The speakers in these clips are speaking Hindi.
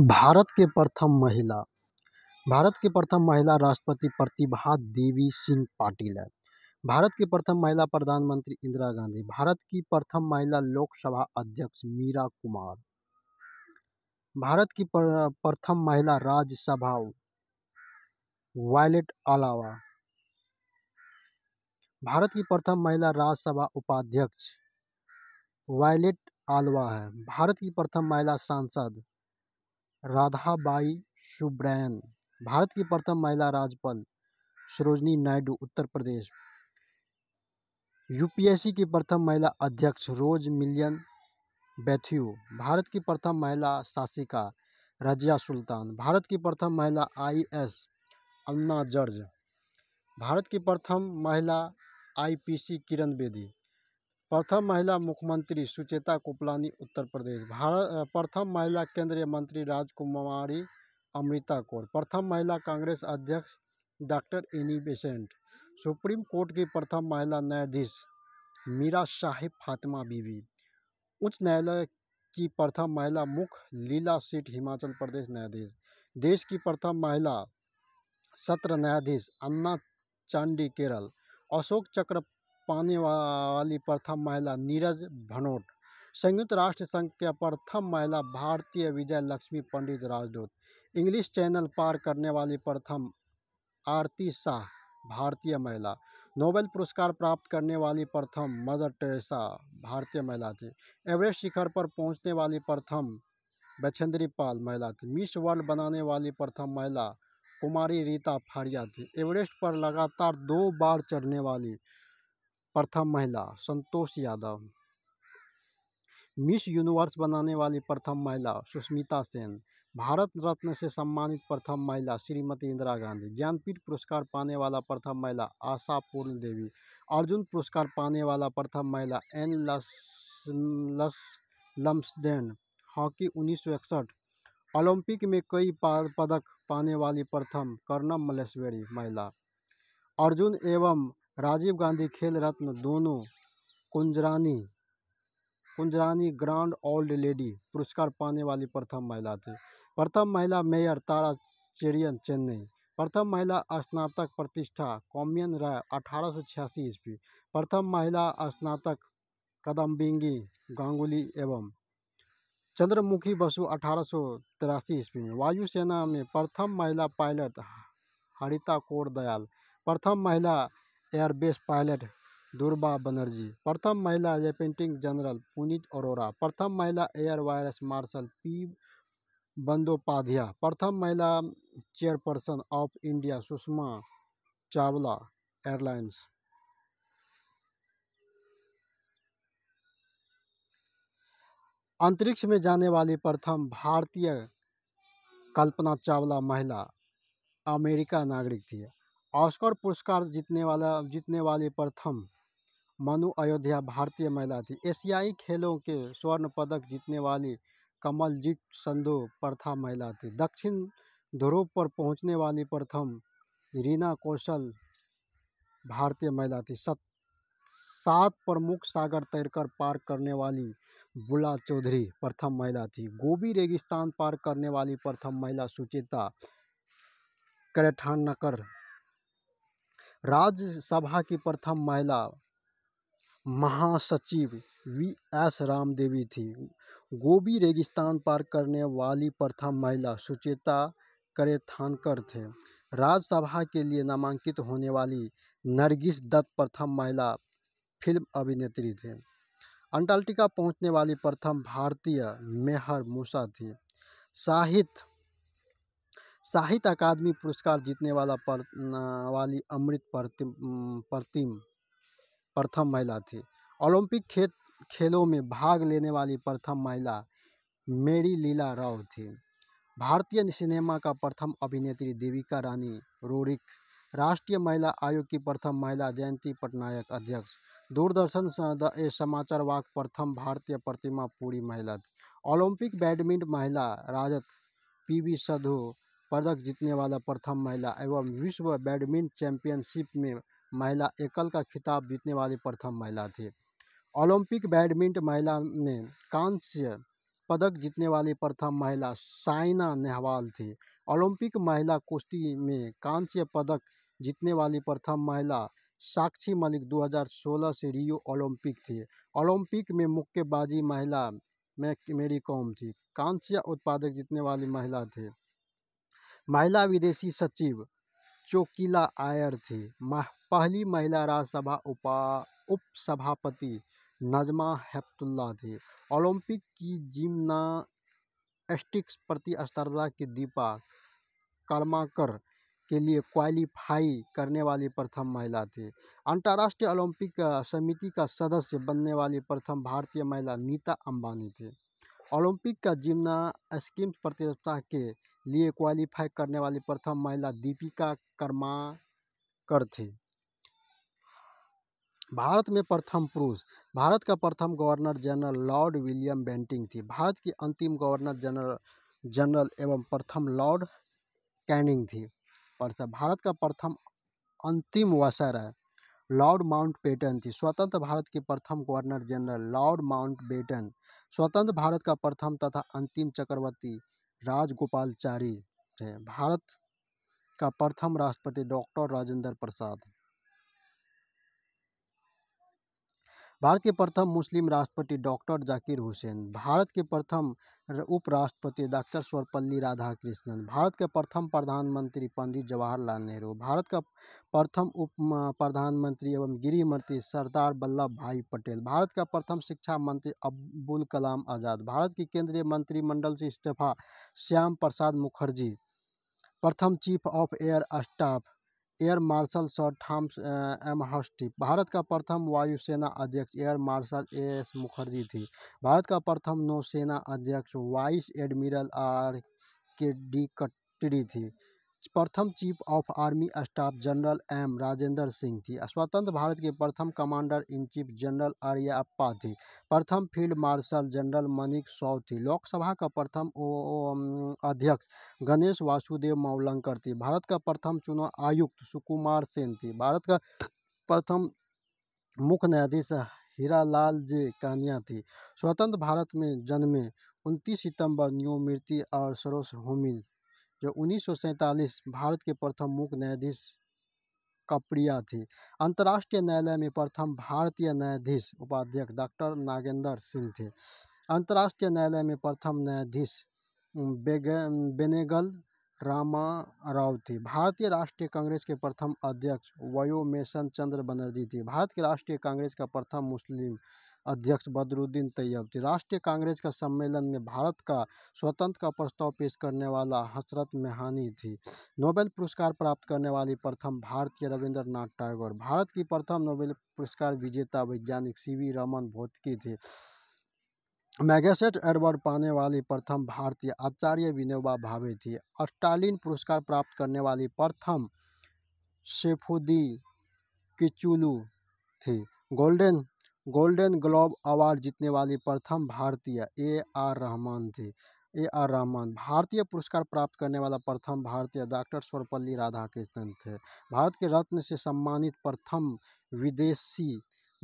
भारत के प्रथम महिला भारत के प्रथम महिला राष्ट्रपति प्रतिभा देवी सिंह पाटिल है भारत की प्रथम महिला प्रधानमंत्री इंदिरा गांधी भारत की प्रथम महिला लोकसभा अध्यक्ष मीरा कुमार भारत की प्रथम महिला राज्यसभा वायलेट अलावा भारत की प्रथम महिला राज्यसभा उपाध्यक्ष वायलेट आलवा है भारत की प्रथम महिला सांसद राधाबाई सुब्रैन भारत की प्रथम महिला राज्यपाल सरोजनी नायडू उत्तर प्रदेश यूपीएससी की प्रथम महिला अध्यक्ष रोज मिलियन बैथ्यू भारत की प्रथम महिला शासिका रजिया सुल्तान भारत की प्रथम महिला आईएएस अन्ना जर्ज भारत की प्रथम महिला आईपीसी किरण बेदी प्रथम महिला मुख्यमंत्री सुचेता कोपलानी उत्तर प्रदेश भारत प्रथम महिला केंद्रीय मंत्री राजकुमारी अमृता कौर प्रथम महिला कांग्रेस अध्यक्ष डॉक्टर इनी बेसेंट सुप्रीम कोर्ट की प्रथम महिला न्यायाधीश मीरा साहिब फातिमा बीवी उच्च न्यायालय की प्रथम महिला मुख्य लीला सीट हिमाचल प्रदेश न्यायाधीश देश की प्रथम महिला सत्र न्यायाधीश अन्ना चांडी केरल अशोक चक्र पाने वाली प्रथम महिला नीरज भनोट संयुक्त राष्ट्र संघ के प्रथम महिला भारतीय विजय लक्ष्मी पंडित राजदूत इंग्लिश चैनल पार करने वाली प्रथम आरती शाह भारतीय महिला नोबेल पुरस्कार प्राप्त करने वाली प्रथम मदर टेरेसा भारतीय महिला थी एवरेस्ट शिखर पर पहुंचने वाली प्रथम बछेंद्री पाल महिला थी मिस वर्ल्ड बनाने वाली प्रथम महिला कुमारी रीता फारिया थी एवरेस्ट पर लगातार दो बार चढ़ने वाली प्रथम महिला संतोष यादव मिस यूनिवर्स बनाने वाली प्रथम महिला सुष्मिता सेन भारत रत्न से सम्मानित प्रथम महिला श्रीमती इंदिरा गांधी ज्ञानपीठ पुरस्कार पाने वाला प्रथम महिला आशा पूर्ण देवी अर्जुन पुरस्कार पाने वाला प्रथम महिला एन लस लस लम्सडेन हॉकी उन्नीस ओलंपिक में कई पदक पाने वाली प्रथम कर्णम मलेश्वरी महिला अर्जुन एवं राजीव गांधी खेल रत्न दोनों Kunjarani Kunjarani grand old lady पुरस्कार पाने वाली प्रथम महिला थी प्रथम महिला मेयर तारा चेरियन चेन्नई प्रथम महिला स्नातक प्रतिष्ठा कौम्यन राय अठारह सौ छियासी ईस्वी प्रथम महिला स्नातक कदम्बिंगी गांगुली एवं चंद्रमुखी बसु अठारह सौ तिरासी ईस्वी में वायुसेना में प्रथम महिला पायलट हरिता कोर दयाल प्रथम महिला एयरबेस पायलट दुर्बा बनर्जी प्रथम महिला लेफ्टिनेंट जनरल पुनीत अरोरा प्रथम महिला air vice marshal P Bandopadhyay प्रथम महिला chairperson of India Sushma Chawla airlines अंतरिक्ष में जाने वाली प्रथम भारतीय कल्पना चावला महिला अमेरिका नागरिक थी ऑस्कर पुरस्कार जीतने वाला जीतने वाली प्रथम मनु अयोध्या भारतीय महिला थी एशियाई खेलों के स्वर्ण पदक जीतने वाली कमलजीत संधु प्रथम महिला थी दक्षिण ध्रुव पर पहुंचने वाली प्रथम रीना कौशल भारतीय महिला थी सत सात प्रमुख सागर तैरकर पार करने वाली बुला चौधरी प्रथम महिला थी गोभी रेगिस्तान पार करने वाली प्रथम महिला सुचिता करेठानकर राज्यसभा की प्रथम महिला महासचिव वी एस रामदेवी थी गोबी रेगिस्तान पार करने वाली प्रथम महिला सुचेता करेथानकर थे राज्यसभा के लिए नामांकित होने वाली नरगिस दत्त प्रथम महिला फिल्म अभिनेत्री थी अंटार्कटिका पहुंचने वाली प्रथम भारतीय मेहर मूसा थी साहित्य साहित्य अकादमी पुरस्कार जीतने वाला पर वाली अमृत प्रतिम प्रतिम प्रथम महिला थी ओलंपिक खेत खेलों में भाग लेने वाली प्रथम महिला मेरी लीला राव थी भारतीय सिनेमा का प्रथम अभिनेत्री देविका रानी रोरिक राष्ट्रीय महिला आयोग की प्रथम महिला जयंती पटनायक अध्यक्ष दूरदर्शन समाचार वाक प्रथम भारतीय प्रतिमा पूरी महिला थी ओलंपिक बैडमिंटन महिला राजत पीवी सधु पदक जीतने वाला प्रथम महिला एवं विश्व बैडमिंटन चैंपियनशिप में महिला एकल का खिताब जीतने वाली प्रथम महिला थी ओलंपिक बैडमिंटन महिला में कांस्य पदक जीतने वाली प्रथम महिला साइना नेहवाल थी ओलंपिक महिला कुश्ती में कांस्य पदक जीतने वाली प्रथम महिला साक्षी मलिक 2016 से रियो ओलंपिक थी ओलंपिक में मुक्केबाजी महिला में मेरी कॉम थी कांस्य उत्पादक जीतने वाली महिला थी महिला विदेशी सचिव चोकीला आयर थी पहली महिला राज्यसभा उपा उप सभापति नजमा हेपतुल्ला थी ओलंपिक की जिम्नास्टिक्स प्रतिस्पर्धा की दीपा कर्माकर के लिए क्वालिफाई करने वाली प्रथम महिला थी अंतर्राष्ट्रीय ओलंपिक समिति का सदस्य बनने वाली प्रथम भारतीय महिला नीता अंबानी थी ओलंपिक का जिमना स्कीम प्रतियोगिता के लिए क्वालिफाई करने वाली प्रथम महिला दीपिका कर्माकर थी भारत में प्रथम पुरुष भारत का प्रथम governor general Lord William Bentinck थी भारत की अंतिम गवर्नर जनरल जनरल एवं प्रथम लॉर्ड कैनिंग थी और भारत का प्रथम अंतिम वसर है लॉर्ड माउंट बेटन थी स्वतंत्र भारत के प्रथम governor general Lord Mountbatten स्वतंत्र भारत का प्रथम तथा अंतिम चक्रवर्ती राजगोपालचारी थे भारत का प्रथम राष्ट्रपति डॉक्टर राजेंद्र प्रसाद भारत के प्रथम मुस्लिम राष्ट्रपति डॉक्टर जाकिर हुसैन भारत के प्रथम उपराष्ट्रपति डॉक्टर सर्वपल्ली राधाकृष्णन भारत के प्रथम प्रधानमंत्री पंडित जवाहरलाल नेहरू भारत का प्रथम उप प्रधानमंत्री एवं गृह मंत्री सरदार वल्लभ भाई पटेल भारत का प्रथम शिक्षा मंत्री अब्दुल कलाम आज़ाद भारत के केंद्रीय मंत्रिमंडल से इस्तीफा श्याम प्रसाद मुखर्जी प्रथम chief of air staff air marshal sir Thomas Elmhirst Bharat का प्रथम वायुसेना अध्यक्ष air marshal A S Mukherjee थी भारत का प्रथम नौसेना अध्यक्ष vice admiral R K D Katari थी प्रथम chief of army staff general M Rajendra Singh थी स्वतंत्र भारत के प्रथम commander in chief general Cariappa थी प्रथम फील्ड मार्शल जनरल मनिक सौ थी लोकसभा का प्रथम अध्यक्ष गणेश वासुदेव मौलंकर थी भारत का प्रथम चुनाव आयुक्त सुकुमार सेन थी भारत का प्रथम मुख्य न्यायाधीश हीरालाल जे कानिया थी स्वतंत्र भारत में जन्मे उनतीस सितंबर न्यू और सरोस होमिन जो उन्नीस सौ सैंतालीस भारत के प्रथम मुख्य न्यायाधीश कपड़िया थे अंतर्राष्ट्रीय न्यायालय में प्रथम भारतीय न्यायाधीश उपाध्यक्ष डॉक्टर नागेंद्र सिंह थे अंतर्राष्ट्रीय न्यायालय में प्रथम न्यायाधीश बेनेगल रामा राव थे भारतीय राष्ट्रीय कांग्रेस के प्रथम अध्यक्ष वयोमेशन चंद्र बनर्जी थे भारत के राष्ट्रीय कांग्रेस का प्रथम मुस्लिम अध्यक्ष बदरुद्दीन तैयब थे राष्ट्रीय कांग्रेस का सम्मेलन में भारत का स्वतंत्र का प्रस्ताव पेश करने वाला हसरत मेहानी थी नोबेल पुरस्कार प्राप्त करने वाली प्रथम भारतीय रविंद्रनाथ टैगोर भारत की प्रथम नोबेल पुरस्कार विजेता वैज्ञानिक सी वी रमन भोतकी थी मैगसेट एडवर्ड पाने वाली प्रथम भारतीय आचार्य विनोबा भावे थी स्टालिन पुरस्कार प्राप्त करने वाली प्रथम शेफुदी किचुलू थी गोल्डन गोल्डन ग्लोब अवार्ड जीतने वाली प्रथम भारतीय ए आर रहमान थी ए आर रहमान भारतीय पुरस्कार प्राप्त करने वाला प्रथम भारतीय डॉक्टर सर्वपल्ली राधाकृष्णन थे भारत के रत्न से सम्मानित प्रथम विदेशी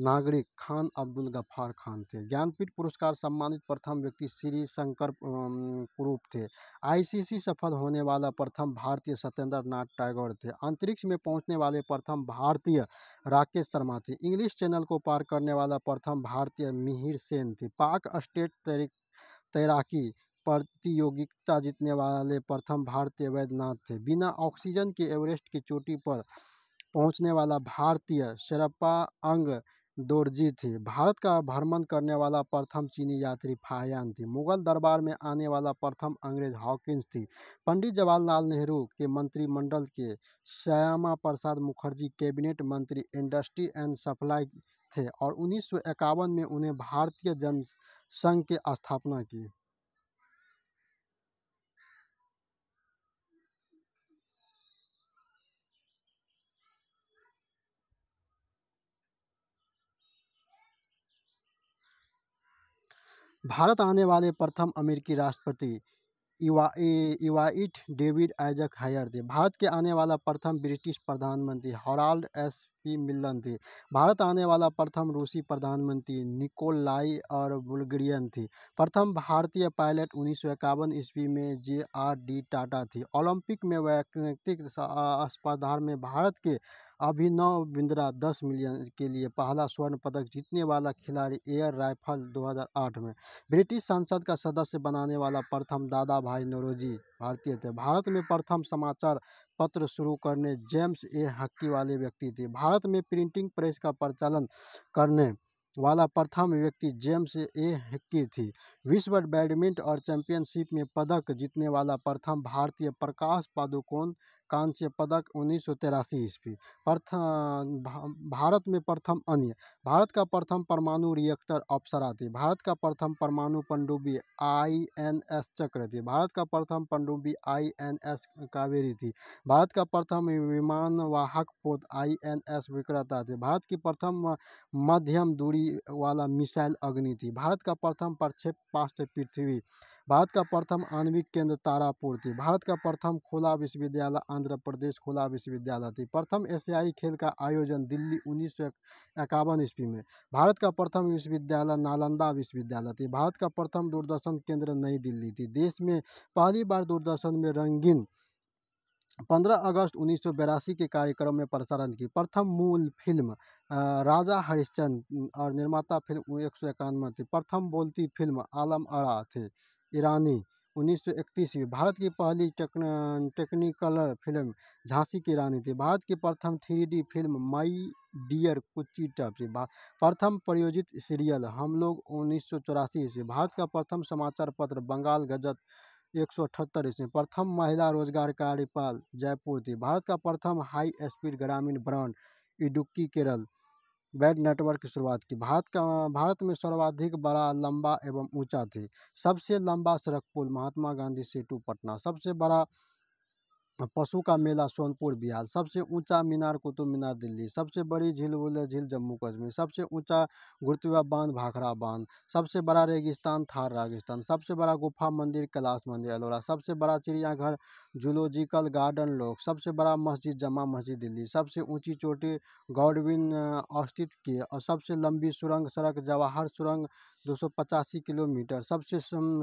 नागरिक खान अब्दुल गफ्फार खान थे ज्ञानपीठ पुरस्कार सम्मानित प्रथम व्यक्ति श्री शंकर कुरूप थे आईसीसी सफल होने वाला प्रथम भारतीय सत्येंद्र नाथ टैगोर थे अंतरिक्ष में पहुंचने वाले प्रथम भारतीय राकेश शर्मा थे इंग्लिश चैनल को पार करने वाला प्रथम भारतीय मिहिर सेन थे पाक स्टेट तैराकी प्रतियोगिता जीतने वाले प्रथम भारतीय वैद्यनाथ थे बिना ऑक्सीजन के एवरेस्ट की चोटी पर पहुंचने वाला भारतीय शरपा अंग दोरजी थे भारत का भ्रमण करने वाला प्रथम चीनी यात्री फायान थी मुगल दरबार में आने वाला प्रथम अंग्रेज हॉकिंस थी पंडित जवाहरलाल नेहरू के मंत्रिमंडल के श्यामा प्रसाद मुखर्जी कैबिनेट मंत्री इंडस्ट्री एंड सप्लाई थे और उन्नीस में उन्हें भारतीय जनसंघ की स्थापना की भारत आने वाले प्रथम अमेरिकी राष्ट्रपति इवाइट डेविड आइजक हायर थे भारत के आने वाला प्रथम ब्रिटिश प्रधानमंत्री हॉराल्ड एस की मिलन थी भारत आने वाला प्रथम रूसी प्रधानमंत्री निकोलाई और बुल्गरियन थी प्रथम भारतीय पायलट उन्नीस ईस्वी में जे आर डी टाटा थी ओलंपिक में वैकल्पिक स्पर्धा में भारत के अभिनव बिंद्रा 10 मिलियन के लिए पहला स्वर्ण पदक जीतने वाला खिलाड़ी एयर राइफल 2008 में ब्रिटिश संसद का सदस्य बनाने वाला प्रथम दादा भाई नरोजी भारतीय थे भारत में प्रथम समाचार पत्र शुरू करने जेम्स ए हक्की वाले व्यक्ति थे भारत में प्रिंटिंग प्रेस का प्रचलन करने वाला प्रथम व्यक्ति जेम्स ए हक्की थी विश्व बैडमिंटन और चैंपियनशिप में पदक जीतने वाला प्रथम भारतीय प्रकाश पादुकोण कांस्य पदक उन्नीस सौ तिरासी ईस्वी प्रथम भारत में प्रथम अन्य भारत का प्रथम परमाणु रिएक्टर अप्सरा थी भारत का प्रथम परमाणु पनडुब्बी आई एन एस चक्र थी भारत का प्रथम पनडुब्बी आई एन एस कावेरी थी भारत का प्रथम विमान वाहक पोत आई एन एस विक्रता थी भारत की प्रथम मध्यम दूरी वाला मिसाइल अग्नि थी भारत का प्रथम प्रक्षेप पृथ्वी भारत का प्रथम आणविक केंद्र तारापुर थी भारत का प्रथम खुला विश्वविद्यालय आंध्र प्रदेश खुला विश्वविद्यालय थी प्रथम एशियाई खेल का आयोजन दिल्ली उन्नीस सौ इक्यावन ईस्वी में भारत का प्रथम विश्वविद्यालय नालंदा विश्वविद्यालय थी भारत का प्रथम दूरदर्शन केंद्र नई दिल्ली थी देश में पहली बार दूरदर्शन में रंगीन पंद्रह अगस्त उन्नीस के कार्यक्रम में प्रसारण की प्रथम मूल फिल्म राजा हरिश्चंद्र और निर्माता फिल्म एक सौ इक्यानवे थी प्रथम बोलती फिल्म आलम अरा थी ईरानी उन्नीस सौ में भारत की पहली टेक्निकलर फिल्म झांसी की रानी थी भारत की प्रथम three D film my dear Kuttichathan थी प्रथम प्रयोजित सीरियल हम लोग उन्नीस सौ चौरासी ईस्वी भारत का प्रथम समाचार पत्र बंगाल गजत एक सौ अठहत्तर ईस्वी प्रथम महिला रोजगार कार्यपाल जयपुर थी भारत का प्रथम हाई स्पीड ग्रामीण brand Idukki Kerala band network की शुरुआत की भारत का भारत में सर्वाधिक बड़ा लंबा एवं ऊंचा थी सबसे लंबा सड़क पुल महात्मा गांधी सेतु पटना सबसे बड़ा पशु का मेला सोनपुर बिहार सबसे ऊंचा मीनार कुतुब मीनार दिल्ली सबसे बड़ी झील वुले झील जम्मू कश्मीर सबसे ऊंचा गुरुत्वा बांध भाखड़ा बांध सबसे बड़ा रेगिस्तान थार राजस्थान सबसे बड़ा गुफा मंदिर कैलाश मंदिर अलोरा सबसे बड़ा चिड़ियाघर जूलॉजिकल गार्डन लोक सबसे बड़ा मस्जिद जमा मस्जिद दिल्ली सबसे ऊँची चोटी गौडविन अस्तित्व की और सबसे लंबी सुरंग सड़क जवाहर सुरंग दो किलोमीटर सबसे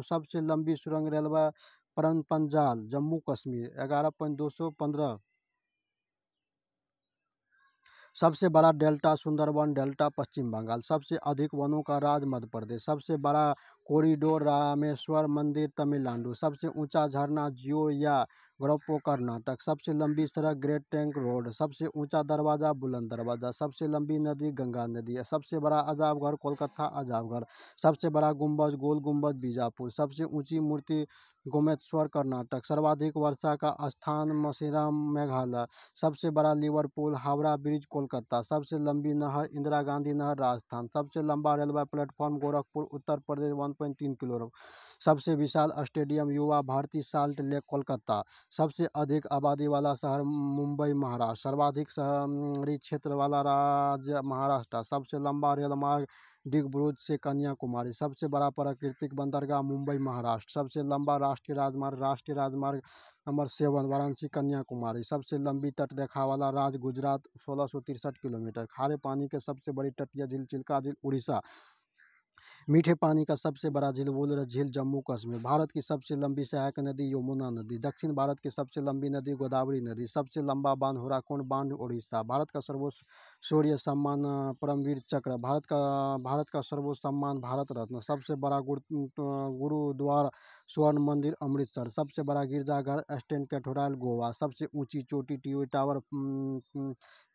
सबसे लंबी सुरंग रेलवे पंजाल जम्मू कश्मीर ग्यारह पॉइंट दो सौ पंद्रह सबसे बड़ा डेल्टा सुंदरबन डेल्टा पश्चिम बंगाल सबसे अधिक वनों का राज मध्य प्रदेश सबसे बड़ा कॉरिडोर रामेश्वर मंदिर तमिलनाडु सबसे ऊंचा झरना जियो या ग्रोपो कर्नाटक सबसे लंबी सड़क ग्रेट टैंक रोड सबसे ऊंचा दरवाज़ा बुलंद दरवाज़ा सबसे लंबी नदी गंगा नदी सबसे बड़ा अजाबघर कोलकाता अजाबघर सबसे बड़ा गुंबज गोल गुंबज बीजापुर सबसे ऊंची मूर्ति गोमेश्वर कर्नाटक सर्वाधिक वर्षा का स्थान मसीराम मेघालय सबसे बड़ा लिवरपूल हावड़ा ब्रिज कोलकाता सबसे लंबी नहर इंदिरा गांधी नहर राजस्थान सबसे लंबा railway platform Gorakhpur Uttar Pradesh one point तीन किलो सबसे विशाल स्टेडियम युवा भारती साल्ट लेक कोलकाता सबसे अधिक आबादी वाला शहर मुंबई महाराष्ट्र सर्वाधिक शहरी क्षेत्र वाला राज्य महाराष्ट्र सबसे लंबा रेलमार्ग डिगबोई से कन्याकुमारी सबसे बड़ा प्राकृतिक बंदरगाह मुंबई महाराष्ट्र सबसे लंबा राष्ट्रीय राजमार्ग राष्ट्रीय राजमार्ग नंबर सेवन वाराणसी कन्याकुमारी सबसे लंबी तटरेखा वाला राज्य गुजरात सोलह सौ तिरसठ किलोमीटर खारे पानी के सबसे बड़ी तटीय झील चिल्का झील उड़ीसा मीठे पानी का सबसे बड़ा झील वुलर झील जम्मू कश्मीर भारत की सबसे लंबी सहायक नदी यमुना नदी दक्षिण भारत की सबसे लंबी नदी गोदावरी नदी सबसे लंबा बांध होराकुंड बांध उड़ीसा भारत का सर्वोच्च सूर्य सम्मान परमवीर चक्र भारत का भारत का सर्वोच्च सम्मान भारत रत्न सबसे बड़ा गुर गुरुद्वारा स्वर्ण मंदिर अमृतसर सबसे बड़ा गिरजाघर स्टैंड कैथोडाइल गोवा सबसे ऊंची चोटी टी टावर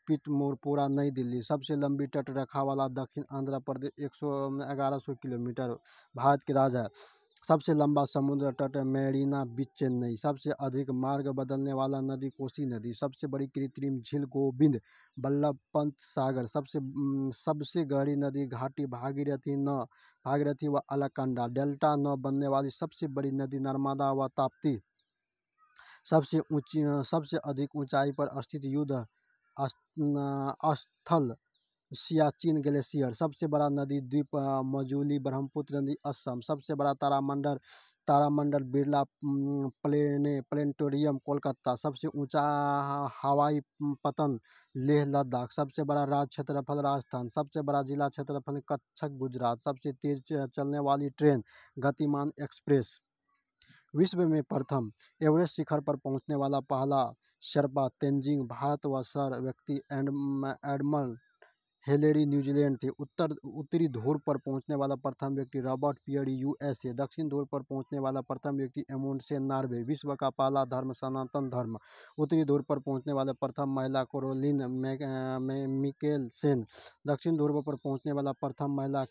पिटमोरपोरा नई दिल्ली सबसे लंबी तट रखा वाला दक्षिण आंध्र प्रदेश एक सौ किलोमीटर भारत की राजा है सबसे लंबा समुद्र तट मेरीना बीच चेन्नई सबसे अधिक मार्ग बदलने वाला नदी कोसी नदी सबसे बड़ी कृत्रिम झील गोविंद बल्लभ पंत सागर सबसे सबसे गहरी नदी घाटी भागीरथी न भागीरथी व अलकंडा डेल्टा न बनने वाली सबसे बड़ी नदी नर्मदा व ताप्ती सबसे ऊंची सबसे अधिक ऊंचाई पर स्थित युद्ध स्थल सियाचिन ग्लेशियर सबसे बड़ा नदी द्वीप मजूली ब्रह्मपुत्र नदी असम सबसे बड़ा तारामंडल तारामंडल बिरला प्लेने प्लेनेटोरियम कोलकाता सबसे ऊंचा हवाई पतन लेह लद्दाख सबसे बड़ा राज क्षेत्रफल राजस्थान सबसे बड़ा जिला क्षेत्रफल कच्छक गुजरात सबसे तेज चलने वाली ट्रेन गतिमान एक्सप्रेस विश्व में प्रथम एवरेस्ट शिखर पर पहुंचने वाला पहला शर्पा तेंजिंग भारत व सर व्यक्ति एडमंड हेलेरी न्यूजीलैंड थे उत्तर उत्तरी ध्रुव पर पहुंचने वाला प्रथम व्यक्ति रॉबर्ट पियरी थे दक्षिण ध्रुव पर पहुंचने वाला प्रथम व्यक्ति एमोनसे नार्वे विश्व का पहला धर्म सनातन धर्म उत्तरी ध्रुव पर पहुंचने वाला प्रथम महिला कोरोलिन सेन दक्षिण ध्रुव पर पहुंचने वाला प्रथम महिला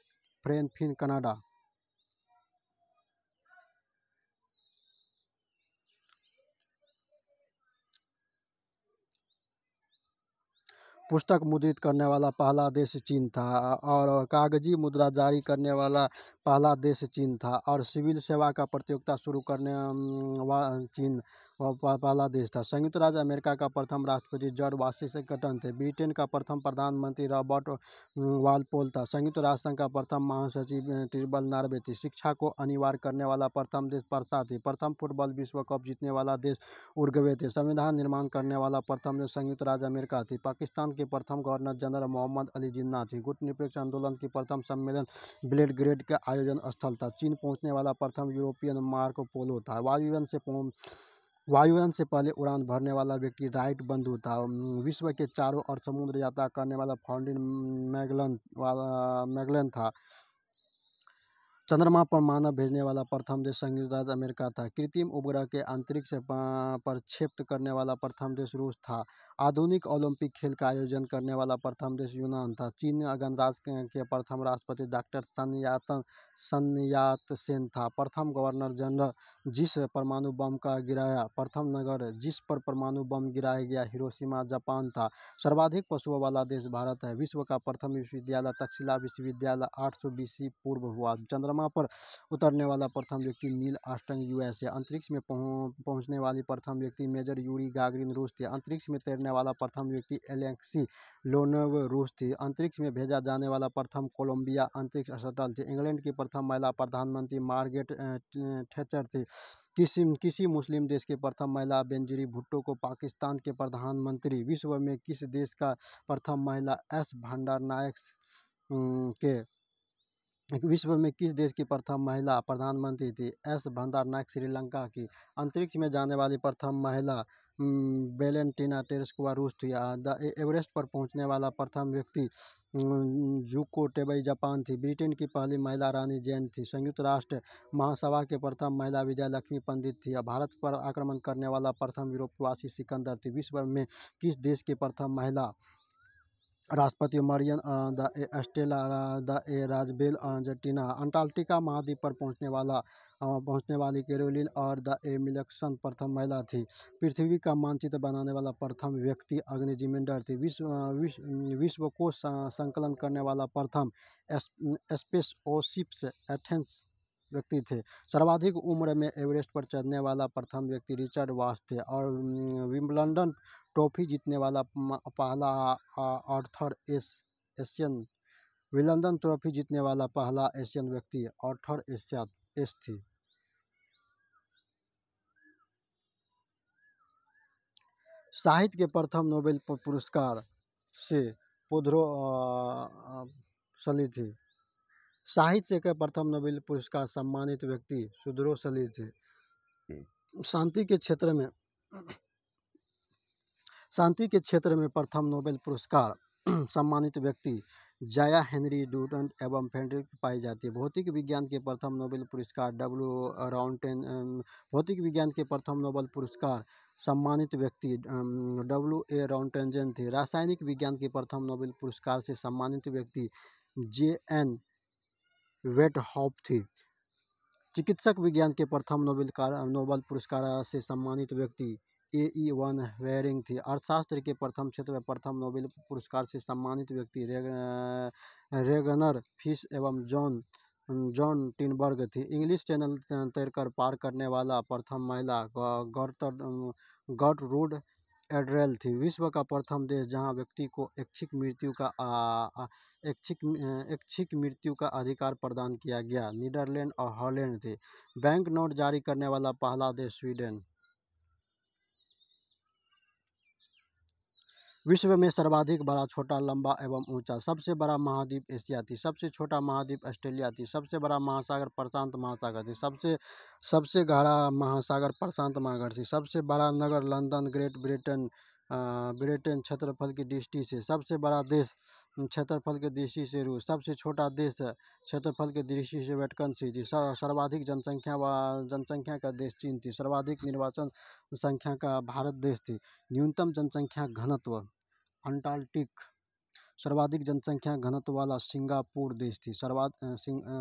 फ्रेंफिन कनाडा पुस्तक मुद्रित करने वाला पहला देश चीन था और कागजी मुद्रा जारी करने वाला पहला देश चीन था और सिविल सेवा का प्रतियोगिता शुरू करने चीन पहला देश था संयुक्त राज्य अमेरिका का प्रथम राष्ट्रपति जॉर्ज वाशिंगटन थे ब्रिटेन का प्रथम प्रधानमंत्री रॉबर्ट वालपोल था संयुक्त राष्ट्र संघ का प्रथम महासचिव ट्रिबल नार्वे थी शिक्षा को अनिवार्य करने वाला प्रथम देश प्रसाद थी प्रथम फुटबॉल विश्व कप जीतने वाला देश उर्गवे थे संविधान निर्माण करने वाला प्रथम देश संयुक्त राज्य अमेरिका थी पाकिस्तान के प्रथम गवर्नर जनरल मोहम्मद अली जिन्ना थी गुट निरपेक्ष आंदोलन की प्रथम सम्मेलन ब्लेड ग्रेड का आयोजन स्थल था चीन पहुँचने वाला प्रथम यूरोपियन मार्को पोलो था वायुवन से वायुयान से पहले उड़ान भरने वाला व्यक्ति राइट बंधु था विश्व के चारों ओर समुद्र यात्रा करने वाला फाउंडिन मैगलन वाला मैगलन था चंद्रमा पर मानव भेजने वाला प्रथम देश संयुक्त राज्य अमेरिका था कृत्रिम उपग्रह के अंतरिक्ष से प्रक्षेप्त करने वाला प्रथम देश रूस था आधुनिक ओलंपिक खेल का आयोजन करने वाला प्रथम देश यूनान था चीन गणराज्य के प्रथम राष्ट्रपति डॉक्टर सन्यातन सन्यात सेन था प्रथम गवर्नर जनरल जिस परमाणु बम का गिराया प्रथम नगर जिस पर परमाणु बम गिराया गया हिरोशिमा जापान था सर्वाधिक पशुओं वाला देश भारत है विश्व का प्रथम विश्वविद्यालय तक्षशिला विश्वविद्यालय आठ सौ बीस पूर्व हुआ चंद्रमा पर उतरने वाला प्रथम व्यक्ति नील आस्टंग यूएस है अंतरिक्ष में पहुंचने वाली प्रथम व्यक्ति मेजर यूरी गागरिन रूस थे अंतरिक्ष में तैरने करने वाला प्रथम व्यक्ति एलेक्सी लोनोव रूस थी अंतरिक्ष में भेजा जाने वाला प्रथम कोलंबिया अंतरिक्ष शटल थी इंग्लैंड की प्रथम महिला प्रधानमंत्री मार्गेट थेचर थी किसी किसी मुस्लिम देश के प्रथम महिला बेंजरी भुट्टो को पाकिस्तान के प्रधानमंत्री विश्व में किस देश का प्रथम महिला एस भंडार नायक के विश्व में किस देश की प्रथम महिला प्रधानमंत्री थी एस भंडार नायक श्रीलंका की अंतरिक्ष में जाने वाली प्रथम महिला वेलेंटिना टेरेस्कुआ या द एवरेस्ट पर पहुंचने वाला प्रथम व्यक्ति जूको टेबई जापान थी ब्रिटेन की पहली महिला रानी जैन थी संयुक्त राष्ट्र महासभा के प्रथम महिला विजय लक्ष्मी पंडित थी भारत पर आक्रमण करने वाला प्रथम यूरोपवासी सिकंदर थी विश्व में किस देश की प्रथम महिला राष्ट्रपति मरियन द एस्टेला द ए राजबेल अर्जेंटीना अंटार्कटिका महाद्वीप पर पहुंचने वाला पहुंचने वाली कैरोलिन और द एमिलेक्सन प्रथम महिला थी पृथ्वी का मानचित्र बनाने वाला प्रथम व्यक्ति अग्निजिमेंडर थी विश्व विश्व विश्व को संकलन करने वाला प्रथम स्पेस ओशिप्स एथेंस व्यक्ति थे सर्वाधिक उम्र में एवरेस्ट पर चढ़ने वाला प्रथम व्यक्ति रिचर्ड वास थे और विम्बलडन ट्रॉफी जीतने वाला पहला Arthur Ashe Asian Willingdon trophy जीतने वाला पहला एशियन व्यक्ति आर्थर एशिया एस थी साहित्य के प्रथम नोबेल पुरस्कार से पोधरो सली थी साहित्य के प्रथम नोबेल पुरस्कार सम्मानित व्यक्ति सुधरो सली थे शांति के क्षेत्र में शांति के क्षेत्र में प्रथम नोबेल पुरस्कार सम्मानित व्यक्ति जया हेनरी डूटन एवं फेडरिक पाई जाती है भौतिक विज्ञान के प्रथम नोबेल पुरस्कार डब्ल्यू राउंटेन भौतिक विज्ञान के प्रथम नोबेल पुरस्कार सम्मानित व्यक्ति डब्ल्यू ए राउंटेंजन थे रासायनिक विज्ञान के प्रथम नोबेल पुरस्कार से सम्मानित व्यक्ति जे एन वेटहॉप थे चिकित्सक विज्ञान के प्रथम नोबेल नोबेल पुरस्कार से सम्मानित व्यक्ति ए ई वन वेरिंग थी अर्थशास्त्र के प्रथम क्षेत्र में प्रथम नोबेल पुरस्कार से सम्मानित व्यक्ति रेग, रेगनर फिश एवं जॉन जॉन टिनबर्ग थी इंग्लिश चैनल तैरकर पार करने वाला प्रथम महिला गर्टरूड रूड एड्रेल थी विश्व का प्रथम देश जहां व्यक्ति को ऐच्छिक मृत्यु का ऐच्छिक ऐच्छिक मृत्यु का अधिकार प्रदान किया गया नीदरलैंड और हॉलैंड थे बैंक नोट जारी करने वाला पहला देश स्वीडन विश्व में सर्वाधिक बड़ा छोटा लंबा एवं ऊंचा सबसे बड़ा महाद्वीप एशिया थी सबसे छोटा महाद्वीप ऑस्ट्रेलिया थी सबसे बड़ा महासागर प्रशांत महासागर थी सबसे सबसे गहरा महासागर प्रशांत महासागर थी सबसे बड़ा नगर लंदन ग्रेट ब्रिटेन ब्रिटेन क्षेत्रफल की दृष्टि से सबसे बड़ा देश क्षेत्रफल की दृष्टि से रूस सबसे छोटा देश क्षेत्रफल की दृष्टि से वेटकन सिटी सर्वाधिक जनसंख्या जनसंख्या का देश चीन थी सर्वाधिक निर्वाचन संख्या का भारत देश थी न्यूनतम जनसंख्या घनत्व अंटार्कटिक सर्वाधिक जनसंख्या घनत्व वाला सिंगापुर देश थी सर्वा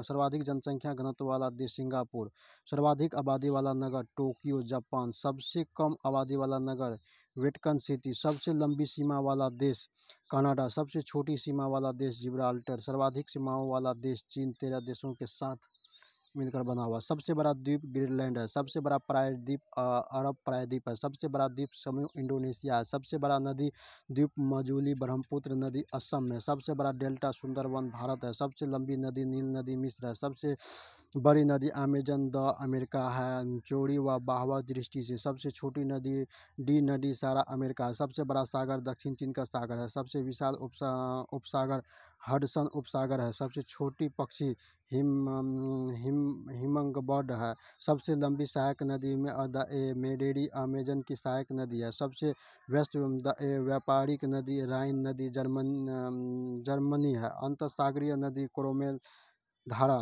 सर्वाधिक जनसंख्या घनत्व वाला देश सिंगापुर सर्वाधिक आबादी वाला नगर टोक्यो जापान सबसे कम आबादी वाला नगर वेटकन सिटी सबसे लंबी सीमा वाला देश कनाडा सबसे छोटी सीमा वाला देश जिब्राल्टर सर्वाधिक सीमाओं वाला देश चीन तेरह देशों के साथ मिलकर बना हुआ सबसे बड़ा द्वीप ग्रीनलैंड है सबसे बड़ा प्रायद्वीप अरब प्रायद्वीप है सबसे बड़ा द्वीप समूह इंडोनेशिया है सबसे बड़ा नदी द्वीप मजूली ब्रह्मपुत्र नदी असम में सबसे बड़ा डेल्टा सुंदरवन भारत है सबसे लंबी नदी नील नदी मिस्र है सबसे बड़ी नदी अमेजन द अमेरिका है चौड़ी व बाहवा दृष्टि से सबसे छोटी नदी डी नदी सारा अमेरिका है सबसे बड़ा सागर दक्षिण चीन का सागर है सबसे विशाल उपसा उपसागर हडसन उपसागर है सबसे छोटी पक्षी हिम हिम हिमंगबर्ड है सबसे लंबी सहायक नदी में द ए मेडेरी अमेजन की सहायक नदी है सबसे व्यस्त द ए व्यापारिक नदी राइन नदी जर्मन जर्मनी है अंतसागरीय नदी क्रोमेल धारा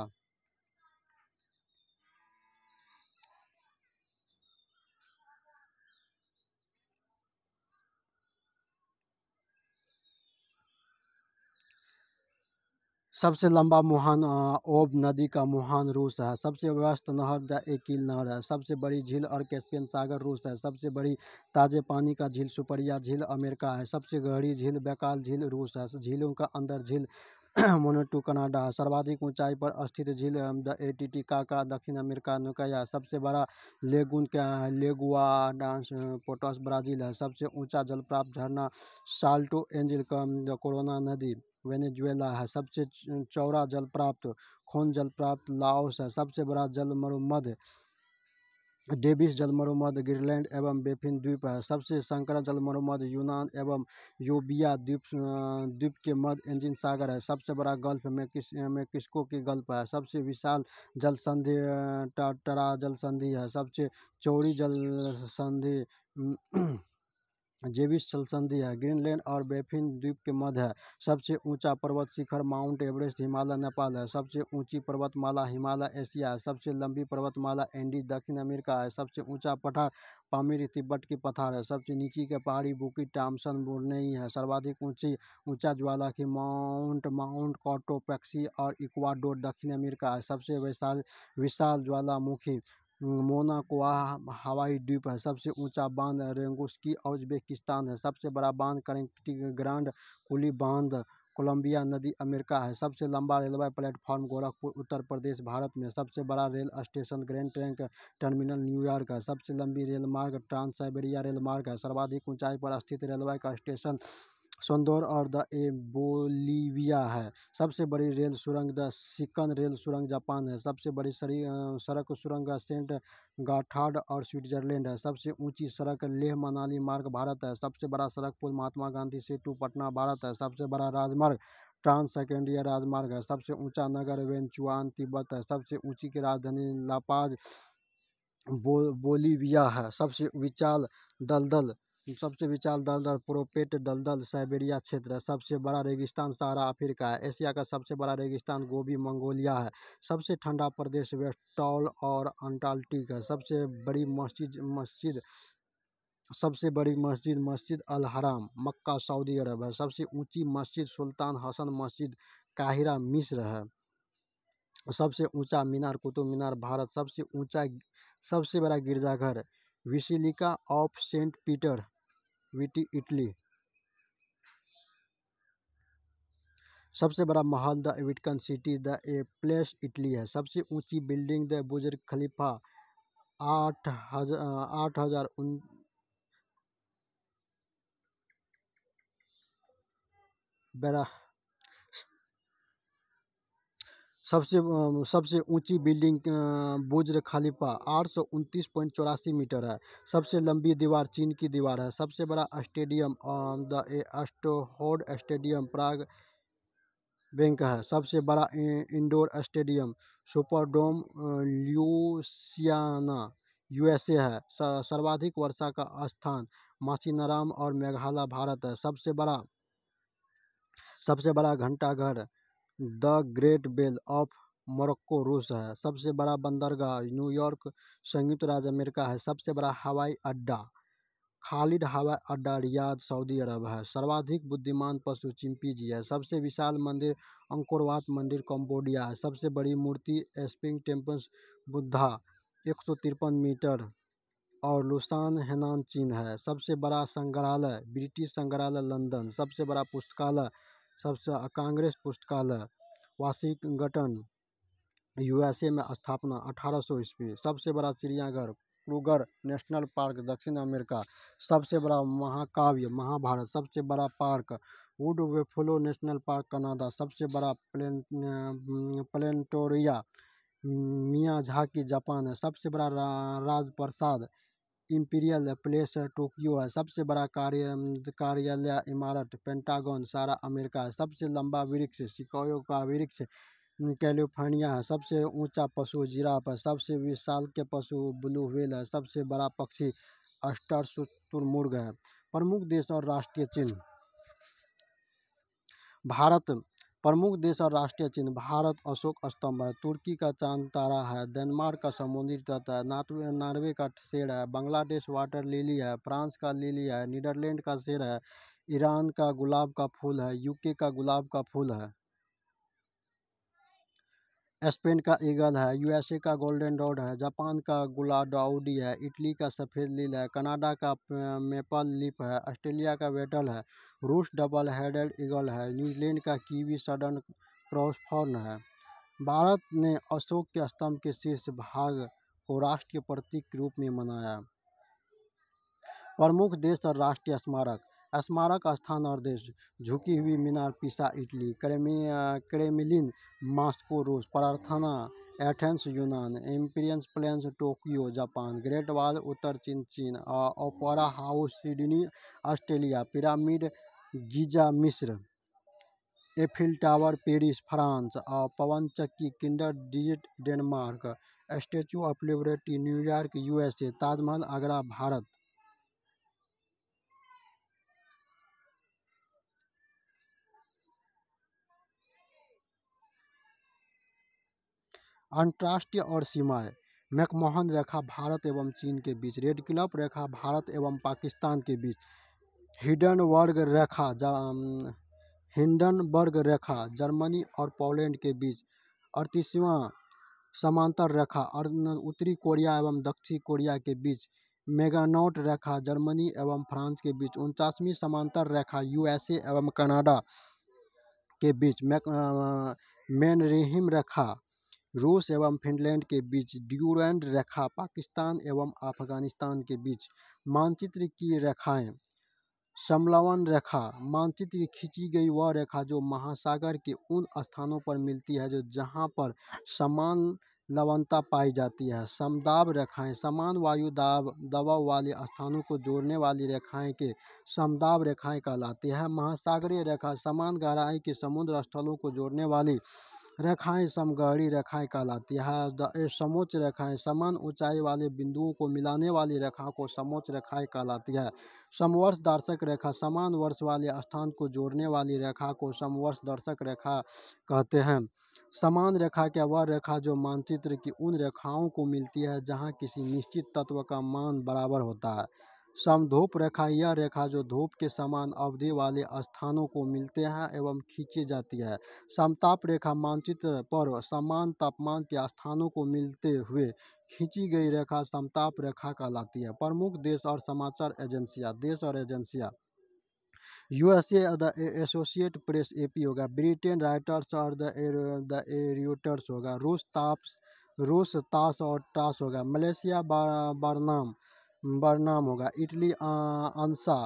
सबसे लंबा मुहान ओब नदी का मुहान रूस है सबसे व्यस्त नहर द एकील नहर है सबसे बड़ी झील और कैस्पियन सागर रूस है सबसे बड़ी ताजे पानी का झील सुपरिया झील अमेरिका है सबसे गहरी झील बेकाल झील रूस है झीलों का अंदर झील मोनेटू कनाडा है सर्वाधिक ऊंचाई पर स्थित झील द टी काका दक्षिण अमेरिका नुकैया सबसे बड़ा लेगुन क्या है लेगुआ डांस पोटस ब्राजील है सबसे ऊंचा जलप्राप्त झरना साल्टो एंजिल कोरोना नदी वेनेजुएला है सबसे चौड़ा जल प्राप्त खून जल प्राप्त लाओस है सबसे बड़ा जल मरुमध डेविस मरुमध ग्रीनलैंड एवं बेफिन द्वीप है सबसे संकरा मरुमध यूनान एवं योबिया द्वीप द्वीप के मध्य एंजिन सागर है सबसे बड़ा गल्फ में किस में किसको की गल्फ है सबसे विशाल जल संधि टरा जल संधि है सबसे चौड़ी जल संधि जेविस जलसंधि है ग्रीनलैंड और बेफिन द्वीप के मध्य है सबसे ऊंचा पर्वत शिखर माउंट एवरेस्ट हिमालय नेपाल है सबसे ऊंची पर्वतमाला हिमालय एशिया है सबसे लंबी पर्वतमाला एंडी दक्षिण अमेरिका है सबसे ऊंचा पठार पामिर तिब्बत की पठार है सबसे नीचे के पहाड़ी बुकी टामसन बुरनेई है सर्वाधिक ऊंची ऊंचा ज्वालाखी माउंट माउंट कॉटोपैक्सी और इक्वाडोर दक्षिण अमेरिका है सबसे विशाल विशाल ज्वालामुखी मोनाको हवाई द्वीप है सबसे ऊंचा बांध रेंगुस्की उज्बेकिस्तान है सबसे बड़ा बांध ग्रांड कुली बांध कोलंबिया नदी अमेरिका है सबसे लंबा रेलवे प्लेटफॉर्म गोरखपुर उत्तर प्रदेश भारत में सबसे बड़ा rail station grand trunk terminal New York है सबसे लंबी रेल मार्ग ट्रांस साइबेरिया रेल मार्ग है सर्वाधिक ऊंचाई पर स्थित रेलवे का स्टेशन सोंदोर और द ए बोलीविया है सबसे बड़ी रेल सुरंग द सिक्कन रेल सुरंग जापान है सबसे बड़ी सड़क सुरंग सेंट गाठार्ड और स्विट्जरलैंड है सबसे ऊंची सड़क लेह मनाली मार्ग भारत है सबसे बड़ा सड़क पुल महात्मा गांधी से टू पटना भारत है सबसे बड़ा राजमार्ग ट्रांस सेकेंडिया राजमार्ग है सबसे ऊंचा नगर वेंचुआन तिब्बत है सबसे ऊंची की राजधानी लापाज बो बोलीविया है सबसे विचाल दलदल सबसे विशाल दलदल प्रोपेट दलदल साइबेरिया क्षेत्र है सबसे बड़ा रेगिस्तान सहारा अफ्रीका है एशिया का सबसे बड़ा रेगिस्तान गोभी मंगोलिया है सबसे ठंडा प्रदेश वेस्टॉल और अंटार्कटिक है सबसे बड़ी मस्जिद मस्जिद सबसे बड़ी मस्जिद मस्जिद अल हराम मक्का सऊदी अरब है सबसे ऊंची मस्जिद सुल्तान हसन मस्जिद काहिरा मिस्र है सबसे ऊंचा मीनार कुतुब मीनार भारत सबसे ऊंचा सबसे बड़ा गिरजाघर विशिलिका ऑफ सेंट पीटर विटी इटली सबसे बड़ा महल the Vatican city the a place Italy है सबसे ऊंची बिल्डिंग द बुजुर्ग खलीफा आठ हजार आठ हजार उन बरा सबसे सबसे ऊंची बिल्डिंग बुज्र खलीफा आठ सौ उनतीस पॉइंट चौरासी मीटर है सबसे लंबी दीवार चीन की दीवार है सबसे बड़ा stadium the Strahov stadium Prague बैंक है सबसे बड़ा indoor stadium Superdome Louisiana USA है सर्वाधिक वर्षा का स्थान मासीनाराम और मेघालय भारत है सबसे बड़ा सबसे बड़ा घंटाघर the great bell of Morocco रूस है सबसे बड़ा बंदरगाह न्यूयॉर्क संयुक्त राज्य अमेरिका है सबसे बड़ा हवाई अड्डा खालिद हवाई अड्डा रियाद सऊदी अरब है सर्वाधिक बुद्धिमान पशु चिंपीजी है सबसे विशाल मंदिर अंकुरवात मंदिर कंबोडिया है सबसे बड़ी मूर्ति स्पिंग टेम्पल्स बुद्धा एक सौ तिरपन मीटर और लुसान हेनान चीन है सबसे बड़ा संग्रहालय ब्रिटिश संग्रहालय लंदन सबसे बड़ा पुस्तकालय सबसे कांग्रेस पुस्तकालय वाशिंगटन यूएसए में स्थापना अठारह सौ ईस्वी सबसे बड़ा चिड़ियाघर क्रूगर नेशनल पार्क दक्षिण अमेरिका सबसे बड़ा महाकाव्य महाभारत सबसे बड़ा park wood buffalo national park Canada सबसे बड़ा प्लेन प्लेनेटोरिया मियाझाकी जापान है सबसे बड़ा राजप्रसाद इम्पीरियल प्लेस टोक्यो है सबसे बड़ा कार्य कार्यालय इमारत पेंटागन सारा अमेरिका है सबसे लंबा वृक्ष सिकोयो का वृक्ष कैलिफोर्निया है सबसे ऊंचा पशु जिराफ है सबसे विशाल के पशु ब्लू व्हेल है सबसे बड़ा पक्षी अस्टर अष्टरशतुर्मुर्ग है प्रमुख देश और राष्ट्रीय चिन्ह भारत प्रमुख देश और राष्ट्रीय चिन्ह भारत अशोक स्तंभ है तुर्की का चांद तारा है डेनमार्क का समुद्री तट है नार्वे नॉर्वे का शेर है बांग्लादेश वाटर लिली है फ्रांस का लिली है नीदरलैंड का शेर है ईरान का गुलाब का फूल है यूके का गुलाब का फूल है स्पेन का ईगल है यूएसए का गोल्डन डॉड है जापान का गुलाडाउडी है इटली का सफ़ेद लील है कनाडा का मेपल लिप है ऑस्ट्रेलिया का वेटल है रूस डबल हेडेड ईगल है न्यूजीलैंड का कीवी सडन क्रॉसफॉर्न है भारत ने अशोक के स्तंभ के शीर्ष भाग को राष्ट्र के प्रतीक के रूप में मनाया प्रमुख देश और राष्ट्रीय स्मारक स्मारक स्थान और देश झुकी हुई मीनार पिसा इटली क्रेमिया क्रेमिलिन मास्को रूस प्रार्थना एथेंस यूनान एम्पीरियंस plains Tokyo Japan great wall उत्तर चीन चीन opera house Sydney Australia pyramid Giza मिस्र एफिल टावर पेरिस फ्रांस और पवन चक्की किंडर डिजिट Denmark statue of liberty New York USA Taj Mahal Agra भारत अंतर्राष्ट्रीय और सीमाएं मैकमोहन रेखा भारत एवं चीन के बीच रेड क्लब रेखा भारत एवं पाकिस्तान के बीच वर्ग रेखा हिंडनबर्ग रेखा जर्मनी और पोलैंड के बीच अड़तीसवां समांतर रेखा और उत्तरी कोरिया एवं दक्षिण कोरिया के बीच मेगानोट रेखा जर्मनी एवं फ्रांस के बीच उनचासवीं समांतर रेखा यूएसए एवं कनाडा के बीच मैक रेहिम रेखा रूस एवं फिनलैंड के बीच ड्यूरेंड रेखा पाकिस्तान एवं अफगानिस्तान के बीच मानचित्र की रेखाएं समलवन रेखा मानचित्र की खींची गई वह रेखा जो महासागर के उन स्थानों पर मिलती है जो जहाँ पर समान लवणता पाई जाती है समदाब रेखाएं समान वायु दाब दबाव वाले स्थानों को जोड़ने वाली रेखाएं के समदाब रेखाएं कहलाती है महासागरीय रेखा समान गहराई के समुद्र स्थलों को जोड़ने वाली रेखाएं समगहरी रेखाएं कहलाती है समोच्च रेखाएं समान ऊंचाई वाले बिंदुओं को मिलाने वाली रेखा को समोच्च रेखाएं कहलाती है समवर्ष दर्शक रेखा समान वर्ष वाले स्थान को जोड़ने वाली रेखा को समवर्ष दर्शक रेखा कहते हैं समान रेखा क्या वह रेखा जो मानचित्र की उन रेखाओं को मिलती है जहाँ किसी निश्चित तत्व का मान बराबर होता है समधूप रेखा यह रेखा जो धूप के समान अवधि वाले स्थानों को मिलते हैं एवं खींची जाती है समताप रेखा मानचित्र पर समान तापमान के स्थानों को मिलते हुए खींची गई रेखा समताप रेखा कहलाती है प्रमुख देश और समाचार एजेंसियाँ देश और एजेंसियां USA the associate press AP होगा ब्रिटेन राइटर्स और द द एरियोटर्स होगा रूस ताप रूस ताश और टास होगा मलेशिया बरनाम बार, बरनाम होगा इटली अंसा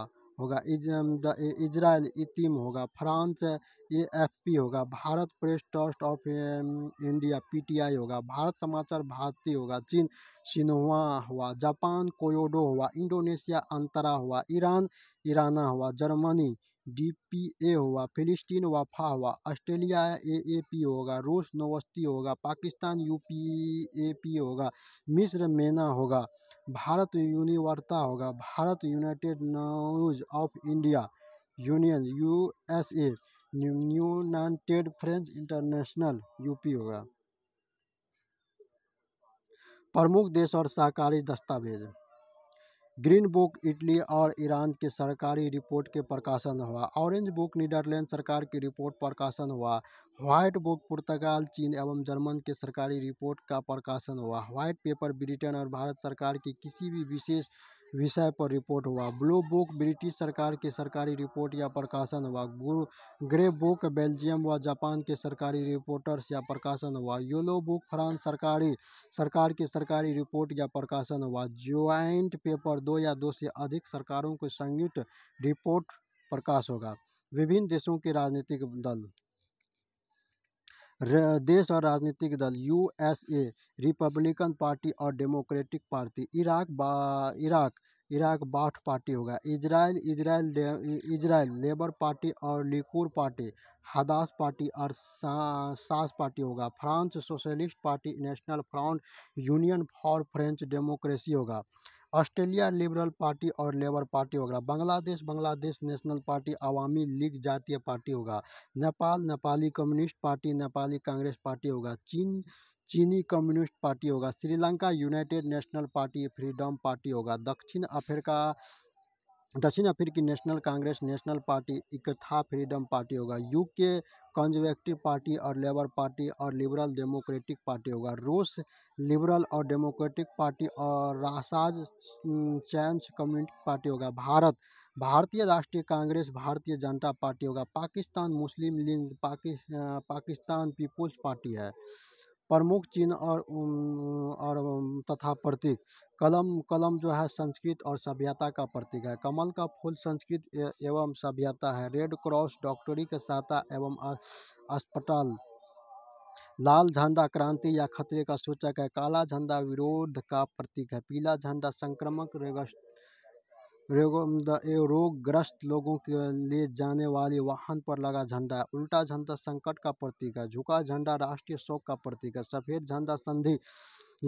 होगा इजराइल इतिम होगा फ्रांस ए एफ पी होगा भारत press trust of India PTI होगा भारत समाचार भारती होगा चीन सिन्हुआ हुआ जापान कोयोडो हुआ इंडोनेशिया अंतरा हुआ ईरान ईराना हुआ जर्मनी डी पी ए हुआ फिलिस्तीन वफा हुआ ऑस्ट्रेलिया ए ए पी होगा रूस नोवस्ती होगा Pakistan U P A P होगा मिस्र मेना होगा भारत यूनिवर्ता होगा भारत united news of India union U S A united French international UP होगा प्रमुख देश और सहकारी दस्तावेज ग्रीन बुक इटली और ईरान के सरकारी रिपोर्ट के प्रकाशन हुआ ऑरेंज बुक नीदरलैंड सरकार की रिपोर्ट प्रकाशन हुआ व्हाइट बुक पुर्तगाल चीन एवं जर्मन के सरकारी रिपोर्ट का प्रकाशन हुआ व्हाइट पेपर ब्रिटेन और भारत सरकार की किसी भी विशेष विषय पर रिपोर्ट हुआ ब्लू बुक ब्रिटिश सरकार के सरकारी रिपोर्ट या प्रकाशन हुआ ग्रे बुक बेल्जियम व जापान के सरकारी रिपोर्टर्स या प्रकाशन हुआ येलो बुक फ्रांस सरकारी सरकार के सरकारी रिपोर्ट या प्रकाशन हुआ ज्वाइंट पेपर दो या दो से अधिक सरकारों को संयुक्त रिपोर्ट प्रकाश होगा विभिन्न देशों के राजनीतिक दल देश और राजनीतिक दल U S A republican party और डेमोक्रेटिक पार्टी इराक बा इराक इराक बाठ पार्टी होगा Israel Israel Israel labour party और लिकूर पार्टी हदास पार्टी और सास पार्टी होगा France socialist party national front union for French democracy होगा ऑस्ट्रेलिया लिबरल पार्टी और लेबर पार्टी होगा Bangladesh Bangladesh national party Awami league Jatiya party होगा Nepal Nepali communist party Nepali Congress party होगा चीन चीनी कम्युनिस्ट पार्टी होगा Sri Lanka united national party freedom party होगा दक्षिण अफ्रीका दक्षिण अफ्रीकी national congress national party Inkatha freedom party होगा यूके कंजर्वेटिव पार्टी और लेबर पार्टी और लिबरल डेमोक्रेटिक पार्टी होगा रूस लिबरल और डेमोक्रेटिक पार्टी और रासाज चैंस कम्युनिस्ट पार्टी होगा भारत भारतीय राष्ट्रीय कांग्रेस भारतीय जनता पार्टी होगा Pakistan Muslim league Pakistan peoples party है प्रमुख चिन्ह और और तथा प्रतीक कलम कलम जो है संस्कृत और सभ्यता का प्रतीक है कमल का फूल संस्कृत एवं सभ्यता है रेड क्रॉस डॉक्टरी के सहायता एवं अस्पताल लाल झंडा क्रांति या खतरे का सूचक है काला झंडा विरोध का प्रतीक है पीला झंडा संक्रमक रेगस्ट रोगग्रस्त लोगों के लिए जाने वाले वाहन पर लगा झंडा है उल्टा झंडा संकट का प्रतीक है झुका झंडा राष्ट्रीय शोक का प्रतीक है सफेद झंडा संधि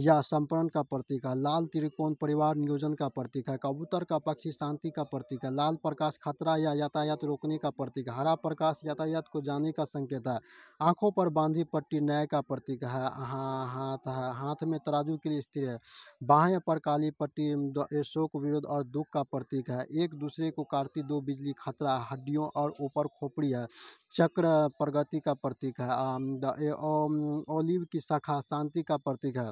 या संपर्ण का प्रतीक है लाल त्रिकोण परिवार नियोजन का प्रतीक है कबूतर का पक्षी शांति का प्रतीक है लाल प्रकाश खतरा या यातायात रोकने का प्रतीक हरा प्रकाश यातायात को जाने का संकेत है आंखों पर बांधी पट्टी न्याय का प्रतीक है हाथ है हाथ में तराजू के लिए स्थिर है बाहें पर काली पट्टी शोक विरोध और दुख का प्रतीक है एक दूसरे को काटती दो बिजली खतरा हड्डियों और ऊपर खोपड़ी है चक्र प्रगति का प्रतीक है ओलिव की शाखा शांति का प्रतीक है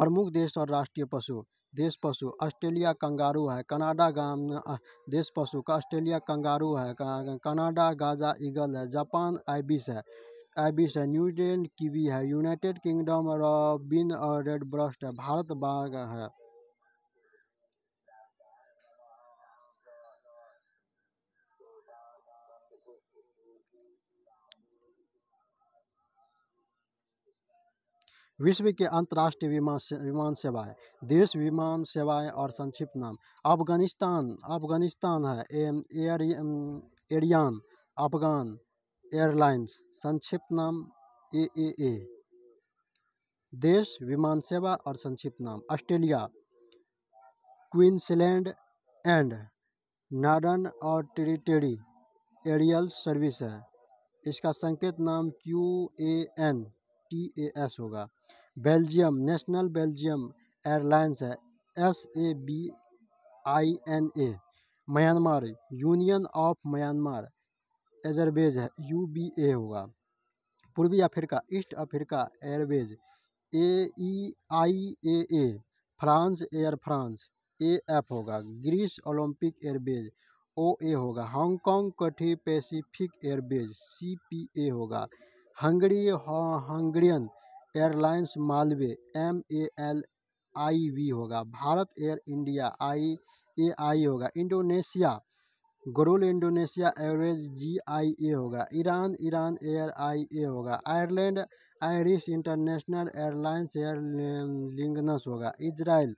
प्रमुख देश और राष्ट्रीय पशु देश पशु ऑस्ट्रेलिया कंगारू है कनाडा देश पशु का ऑस्ट्रेलिया कंगारू है कनाडा गाजा ईगल है जापान आइबिस है आइबिस है न्यूजीलैंड कीवी है यूनाइटेड किंगडम रॉबिन और रेड ब्रस्ट है भारत बाघ है विश्व के अंतर्राष्ट्रीय विमान से, विमान सेवाएं देश विमान सेवाएं और संक्षिप्त नाम अफगानिस्तान अफगानिस्तान है M air Ariana Afghan airlines संक्षिप्त नाम ए ए ए देश विमान सेवा और संक्षिप्त नाम ऑस्ट्रेलिया क्वींसलैंड एंड नार्डन और टेरिटेरी एरियल सर्विस है इसका संकेत नाम Q A N T A S होगा बेल्जियम नेशनल बेल्जियम एयरलाइंस है S A B I N A Myanmar union of Myanmar airways है यू बी ए होगा पूर्वी Africa east Africa airways A E I A A France air France A F होगा Greece olympic airways O A होगा Hong Kong Cathay pacific airways C P A होगा Hungary Hungarian airlines Malev M A L I we होगा भारत air India I A I होगा Indonesia Garuda Indonesia airways G I A होगा Iran Iran air I A होगा Ireland Irish international airlines air Lingus होगा Israel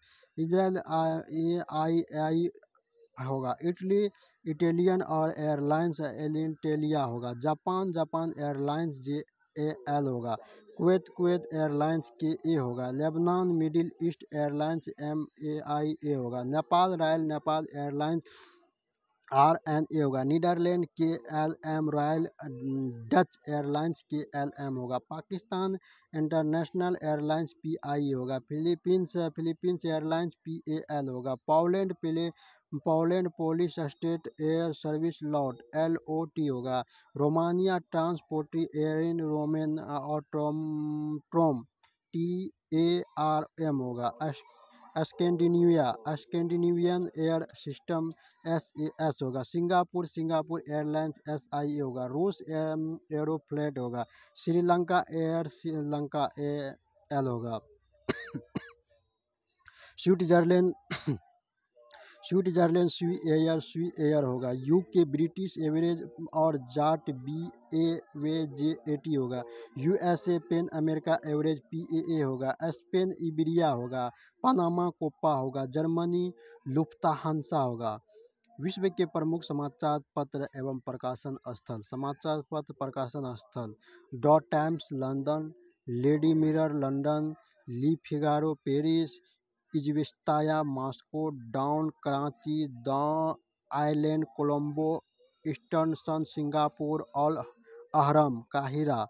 Israel A I I होगा इटली इटेलियन और एयरलाइंस एलिटेलिया होगा Japan Japan airlines J A L होगा Kuwait Kuwait airlines K A होगा Lebanon middle east airlines M A I A होगा Nepal royal Nepal airlines R N A होगा Netherland K L M royal Dutch airlines K L M होगा Pakistan international airlines P I होगा Philippines Philippines airlines P A L होगा पोलैंड पिले Poland Polish state air service LOT L O T होगा Romania Transporturi Aeriene Romane Tarom T A R M होगा Scandinavia Scandinavian air system S A S होगा Singapore Singapore airlines S I A होगा रूस एरोफ्लेट होगा श्रीलंका एयर श्रीलंका ए एल होगा Switzerland Switzerland Swiss air Swiss air होगा यूके ब्रिटिश एवरेज और जाट बी ए वे जे ए टी होगा U S A Pan America airways P A A होगा स्पेन इबरिया होगा पनामा कोपा होगा जर्मनी लुफ्ताहानसा होगा विश्व के प्रमुख समाचार पत्र एवं प्रकाशन स्थल समाचार पत्र प्रकाशन स्थल डॉ टाइम्स लंदन लेडी mirror London Le Figaro Paris Izvestia Moscow Dawn Karachi the island Colombo Eastern Sun Singapore और अहरम काहिरा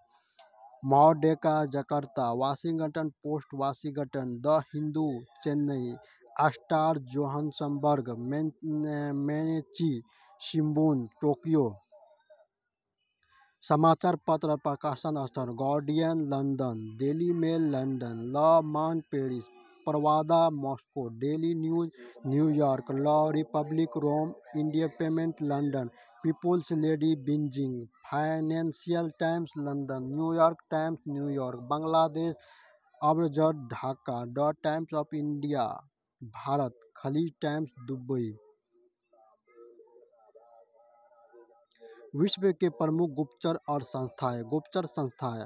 Merdeka Jakarta Washington post Washington the Hindu Chennai आस्टार जोहानसबर्ग मैनेची शिम्बून टोक्यो समाचार पत्र प्रकाशन स्थल Guardian London daily mail London Le Monde Paris Pravda Moscow daily news New York La republic Rome India पेमेंट लंदन पीपुल्स लेडी Beijing financial times London New York times New York Bangladesh अब्रजर Dhaka the times of India भारत खलीज टाइम्स दुबई विश्व के प्रमुख गुप्तचर और संस्थाएं गुप्तचर संस्थाएं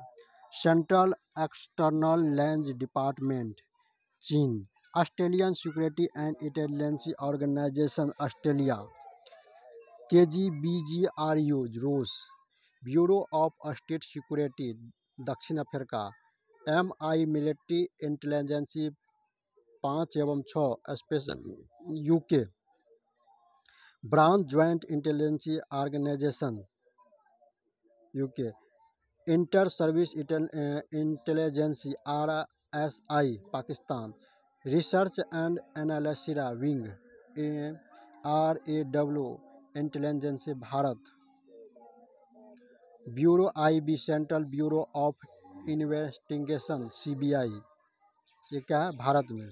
सेंट्रल एक्सटर्नल लैंज डिपार्टमेंट चीन Australian security and intelligence organisation Australia के G B G R U रूस ब्यूरो ऑफ स्टेट सिक्योरिटी दक्षिण Africa M I military intelligence पाँच एवं छः special UK branch joint intelligence organisation UK inter service intelligence R S I Pakistan research and analysis wing R A W intelligence भारत bureau IB central bureau of investigation CBI ये क्या है भारत में